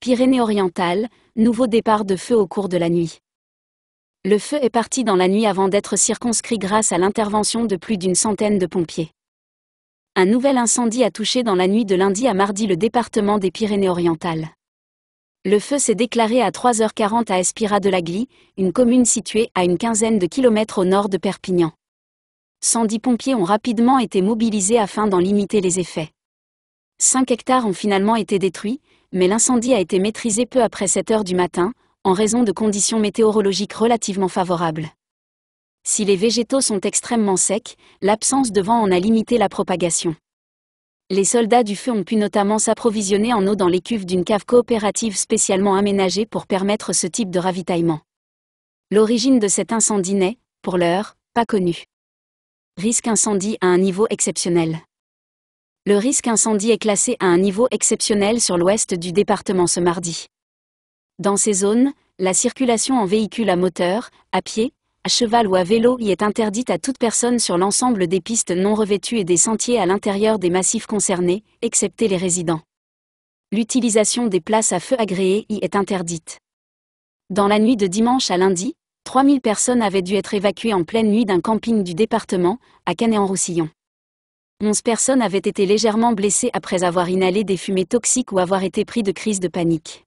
Pyrénées-Orientales, nouveau départ de feu au cours de la nuit. Le feu est parti dans la nuit avant d'être circonscrit grâce à l'intervention de plus d'une centaine de pompiers. Un nouvel incendie a touché dans la nuit de lundi à mardi le département des Pyrénées-Orientales. Le feu s'est déclaré à 3h40 à Espira de la Glie, une commune située à une quinzaine de kilomètres au nord de Perpignan. 110 pompiers ont rapidement été mobilisés afin d'en limiter les effets. 5 hectares ont finalement été détruits, mais l'incendie a été maîtrisé peu après 7 heures du matin, en raison de conditions météorologiques relativement favorables. Si les végétaux sont extrêmement secs, l'absence de vent en a limité la propagation. Les soldats du feu ont pu notamment s'approvisionner en eau dans les cuves d'une cave coopérative spécialement aménagée pour permettre ce type de ravitaillement. L'origine de cet incendie n'est, pour l'heure, pas connue. Risque incendie à un niveau exceptionnel le risque incendie est classé à un niveau exceptionnel sur l'ouest du département ce mardi. Dans ces zones, la circulation en véhicule à moteur, à pied, à cheval ou à vélo y est interdite à toute personne sur l'ensemble des pistes non revêtues et des sentiers à l'intérieur des massifs concernés, excepté les résidents. L'utilisation des places à feu agréées y est interdite. Dans la nuit de dimanche à lundi, 3000 personnes avaient dû être évacuées en pleine nuit d'un camping du département, à Canet-en-Roussillon. 11 personnes avaient été légèrement blessées après avoir inhalé des fumées toxiques ou avoir été pris de crise de panique.